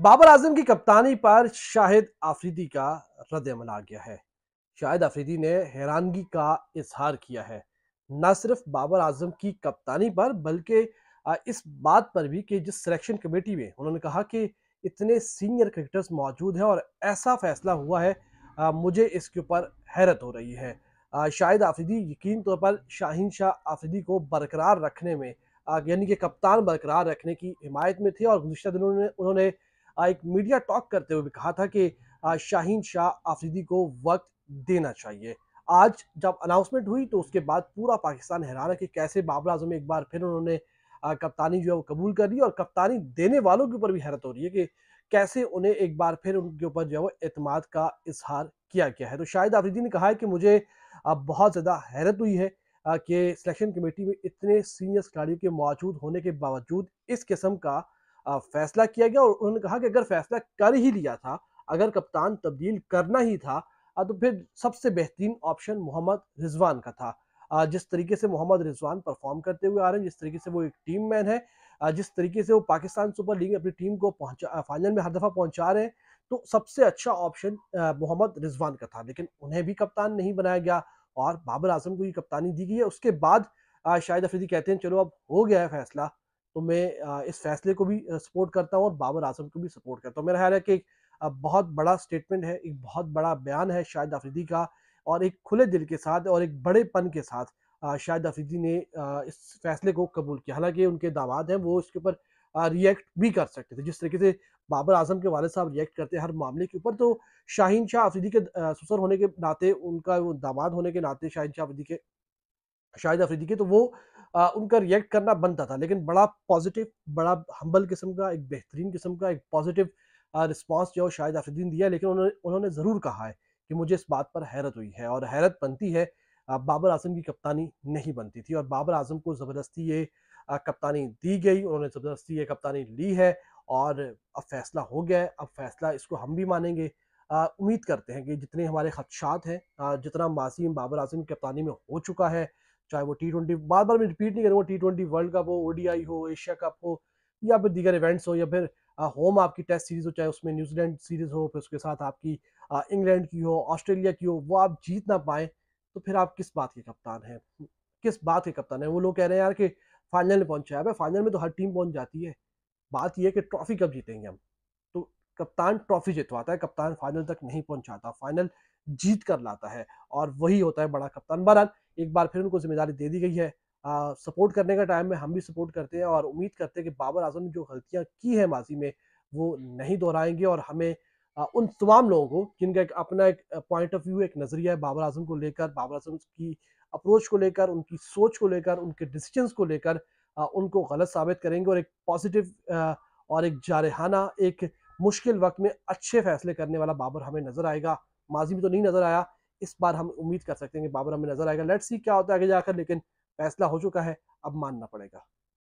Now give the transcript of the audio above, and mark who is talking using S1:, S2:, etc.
S1: बाबर आजम की कप्तानी पर शाहिद आफरीदी का रद्द अमल आ गया है शाहिद आफरीदी ने हैरानगी का इजहार किया है न सिर्फ बाबर आजम की कप्तानी पर बल्कि इस बात पर भी कि जिस सिलेक्शन कमेटी में उन्होंने कहा कि इतने सीनियर क्रिकेटर्स मौजूद हैं और ऐसा फैसला हुआ है आ, मुझे इसके ऊपर हैरत हो रही है आ, शाहिद आफरीदी यकीन तौर पर शाहीन शाह आफरीदी को बरकरार रखने में यानी कि कप्तान बरकरार रखने की हिमायत में थे और गुजशत दिनों ने उन्होंने एक मीडिया टॉक करते हुए भी कहा था कि शाहीन शाह आफरीदी को वक्त देना चाहिए आज जब अनाउंसमेंट हुई तो उसके बाद पूरा पाकिस्तान हैरान है कि कैसे बाबर आजम एक बार फिर उन्होंने कप्तानी जो है वो कबूल कर ली और कप्तानी देने वालों के ऊपर भी हैरत हो रही है कि कैसे उन्हें एक बार फिर उनके ऊपर जो है वो अतमाद का इजहार किया गया है तो शाहिद आफरीदी ने कहा है कि मुझे बहुत ज़्यादा हैरत हुई है कि सिलेक्शन कमेटी में इतने सीनियर खिलाड़ियों के मौजूद होने के बावजूद इस किस्म का फैसला किया गया और उन्होंने कहा कि अगर फैसला कर ही लिया था अगर कप्तान तब्दील करना ही था तो फिर सबसे बेहतरीन ऑप्शन मोहम्मद रिजवान का था जिस तरीके से मोहम्मद रिजवान परफॉर्म करते हुए आ रहे हैं जिस तरीके से वो एक टीम मैन है जिस तरीके से वो पाकिस्तान सुपर लीग अपनी टीम को पहुंचा फाइनल में हर दफ़ा पहुंचा रहे हैं तो सबसे अच्छा ऑप्शन मोहम्मद रिजवान का था लेकिन उन्हें भी कप्तान नहीं बनाया गया और बाबर आजम को ये कप्तानी दी गई है उसके बाद शाहिद अफरीदी कहते हैं चलो अब हो गया है फैसला तो मैं इस फैसले को भी सपोर्ट करता हूँ और बाबर आजम को भी सपोर्ट करता हूँ मेरा ख्याल है कि एक बहुत बड़ा स्टेटमेंट है एक बहुत बड़ा बयान है शाहिद आफरीदी का और एक खुले दिल के साथ और एक बड़े पन के साथ शाहिद आफरीदी ने इस फैसले को कबूल किया हालांकि उनके दावाद हैं वो इसके ऊपर रिएक्ट भी कर सकते थे जिस तरीके से बाबर आजम के वाले साहब रिएक्ट करते हैं हर मामले के ऊपर तो शाहीन शाह आफरीदी के सुसर होने के नाते उनका वो दामाद होने के नाते शाहिन शाह आफरीदी के शाहिद आफरीदी के तो वो आ, उनका रिएक्ट करना बनता था लेकिन बड़ा पॉजिटिव बड़ा हम्बल किस्म का एक बेहतरीन किस्म का एक पॉजिटिव रिस्पॉन्स जो शायद आफरीदीन दिया लेकिन उन्होंने उन्होंने ज़रूर कहा है कि मुझे इस बात पर हैरत हुई है और हैरत बनती है बाबर आजम की कप्तानी नहीं बनती थी और बाबर आजम को ज़बरदस्ती ये कप्तानी दी गई उन्होंने ज़बरदस्ती ये कप्तानी ली है और अब फैसला हो गया है अब फैसला इसको हम भी मानेंगे उम्मीद करते हैं कि जितने हमारे खदशात हैं जितना माजी बाबर आजम की कप्तानी में हो चुका है चाहे वो टी ट्वेंटी बार बार मैं रिपीट नहीं करूँगा टी ट्वेंटी वर्ल्ड कप हो ओडीआई हो एशिया कप हो या फिर दीगर इवेंट्स हो या फिर होम आपकी टेस्ट सीरीज हो चाहे उसमें न्यूजीलैंड सीरीज हो फिर उसके साथ आपकी इंग्लैंड की हो ऑस्ट्रेलिया की हो वो आप जीत ना पाए तो फिर आप किस बात के कप्तान हैं किस बात के कप्तान हैं वो लोग कह रहे हैं यार कि फाइनल में पहुंचा है फाइनल में तो हर टीम पहुंच जाती है बात यह है कि ट्रॉफी कब जीतेंगे हम कप्तान ट्रॉफी जितवाता है कप्तान फाइनल तक नहीं पहुंचाता फाइनल जीत कर लाता है और वही होता है बड़ा कप्तान बहरहाल एक बार फिर उनको जिम्मेदारी दे दी गई है आ, सपोर्ट करने का टाइम में हम भी सपोर्ट करते हैं और उम्मीद करते हैं कि बाबर आजम ने जो गलतियां की हैं माजी में वो नहीं दोहराएंगे और हमें आ, उन तमाम लोगों को जिनका एक अपना एक पॉइंट ऑफ व्यू एक नज़रिया है बाबर आजम को लेकर बाबर आजम की अप्रोच को लेकर उनकी सोच को लेकर उनके डिसीजंस को लेकर उनको गलत साबित करेंगे और एक पॉजिटिव और एक जारहाना एक मुश्किल वक्त में अच्छे फैसले करने वाला बाबर हमें नजर आएगा माजी में तो नहीं नजर आया इस बार हम उम्मीद कर सकते हैं कि बाबर हमें नजर आएगा लेट्स सी क्या होता है आगे जाकर लेकिन फैसला हो चुका है अब मानना पड़ेगा